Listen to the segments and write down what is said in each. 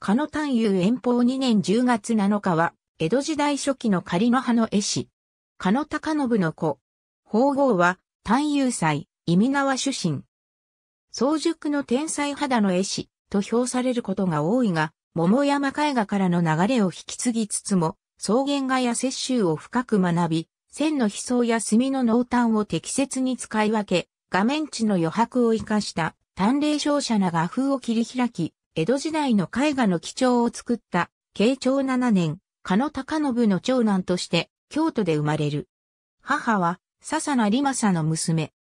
加野丹遊遠方2年10月7日は、江戸時代初期の仮の葉の絵師。加野高信の子。法号は、丹遊祭、意味縄出身。早熟の天才肌の絵師、と評されることが多いが、桃山絵画からの流れを引き継ぎつつも、草原画や雪舟を深く学び、線の悲壮や墨の濃淡を適切に使い分け、画面地の余白を生かした、淡麗勝者な画風を切り開き、江戸時代の絵画の基調を作った、慶長7年、加野隆信の長男として、京都で生まれる。母は、笹名里正の娘。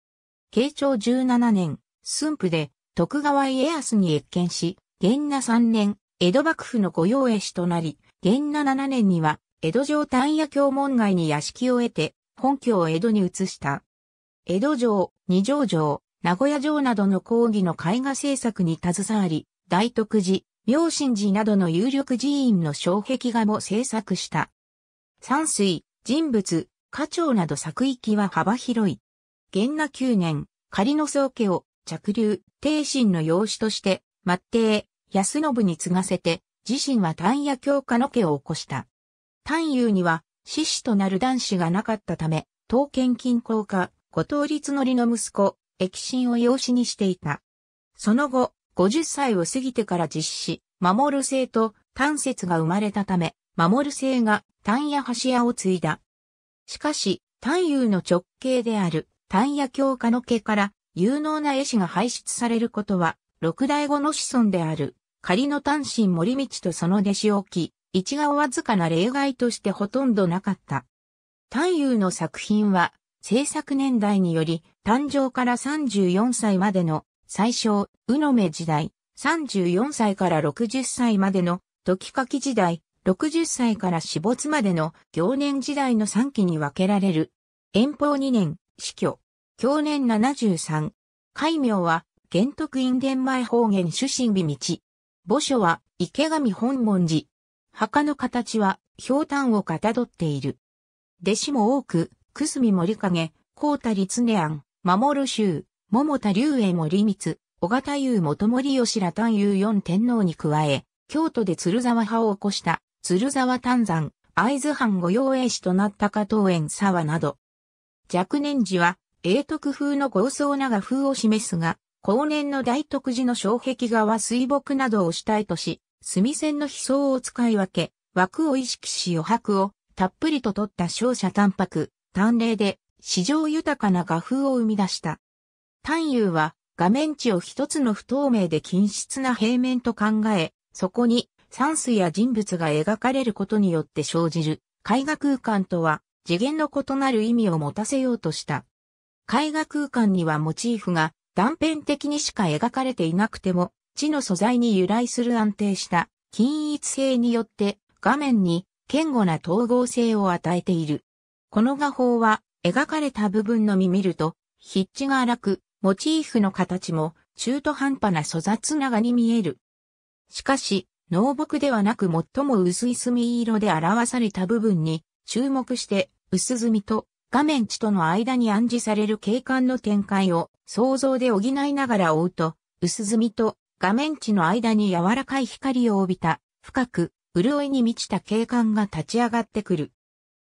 慶長17年、駿府で、徳川家康に越見し、元那3年、江戸幕府の御用絵師となり、元那7年には、江戸城丹野京門外に屋敷を得て、本拠を江戸に移した。江戸城、二条城、名古屋城などの講義の絵画制作に携わり、大徳寺、明神寺などの有力寺院の障壁画も制作した。山水、人物、花鳥など作域は幅広い。元那9年、仮の宗家を着流、帝神の養子として、末帝、安信に継がせて、自身は丹野教科の家を起こした。丹友には、獅子となる男子がなかったため、刀剣金工家、後藤律則の息子、益心を養子にしていた。その後、50歳を過ぎてから実施、守る性と単節が生まれたため、守る性が単や橋屋を継いだ。しかし、単優の直系である単や教科の家から有能な絵師が排出されることは、六代後の子孫である仮の単身森道とその弟子を置き、一がわずかな例外としてほとんどなかった。単優の作品は、制作年代により、誕生から34歳までの最小、宇野目時代、34歳から60歳までの、時書時代、60歳から死没までの行年時代の3期に分けられる。遠方2年、死去。去年73。戒名は、玄徳院伝前方言出身美道。墓所は、池上本門寺。墓の形は、氷炭をかたどっている。弟子も多く、久住森影、高田立根庵、守る州、桃田龍衛森光、小形優元森吉ら丹優四天皇に加え、京都で鶴沢派を起こした鶴沢丹山、会津藩御用栄氏となった加藤園沢など。若年時は、英徳風の豪壮な画風を示すが、後年の大徳寺の障壁画は水墨などを主体とし、墨線の悲層を使い分け、枠を意識し余白をたっぷりと取った勝者淡白、淡麗で、史上豊かな画風を生み出した。単有は画面値を一つの不透明で均質な平面と考え、そこに算数や人物が描かれることによって生じる絵画空間とは次元の異なる意味を持たせようとした。絵画空間にはモチーフが断片的にしか描かれていなくても、地の素材に由来する安定した均一性によって画面に堅固な統合性を与えている。この画法は描かれた部分のみ見ると、筆致が荒く、モチーフの形も中途半端な粗雑長に見える。しかし、濃墨ではなく最も薄い墨色で表された部分に注目して薄墨と画面地との間に暗示される景観の展開を想像で補いながら追うと薄墨と画面地の間に柔らかい光を帯びた深く潤いに満ちた景観が立ち上がってくる。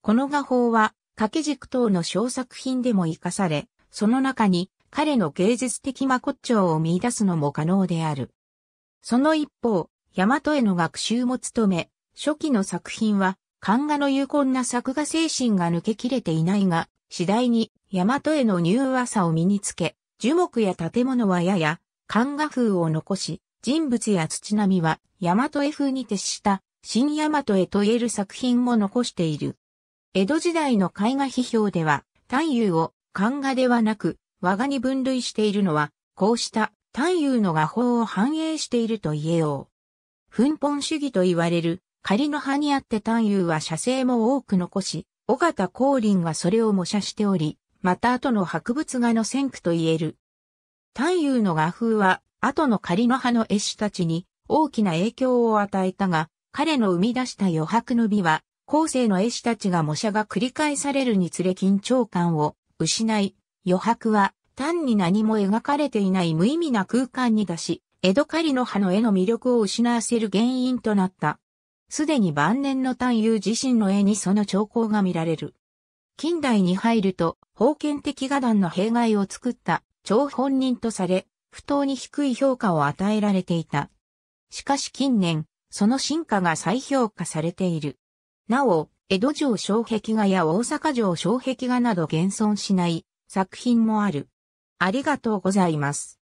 この画法は掛け軸等の小作品でも活かされ、その中に彼の芸術的真骨頂を見出すのも可能である。その一方、大和への学習も務め、初期の作品は、漢画の有根な作画精神が抜け切れていないが、次第に大和への柔和さを身につけ、樹木や建物はやや、漢画風を残し、人物や土並みは大和絵風に徹した新大和絵と言える作品も残している。江戸時代の絵画批評では、太夫を漢画ではなく、和がに分類しているのは、こうした単優の画法を反映していると言えよう。奮本主義と言われる仮の葉にあって単優は写生も多く残し、尾形光林がそれを模写しており、また後の博物画の先駆と言える。単優の画風は、後の仮の葉の絵師たちに大きな影響を与えたが、彼の生み出した余白の美は、後世の絵師たちが模写が繰り返されるにつれ緊張感を失い、余白は単に何も描かれていない無意味な空間に出し、江戸狩の葉の絵の魅力を失わせる原因となった。すでに晩年の探幽自身の絵にその兆候が見られる。近代に入ると、封建的画壇の弊害を作った張本人とされ、不当に低い評価を与えられていた。しかし近年、その進化が再評価されている。なお、江戸城障壁画や大阪城障壁画など現存しない作品もある。ありがとうございます。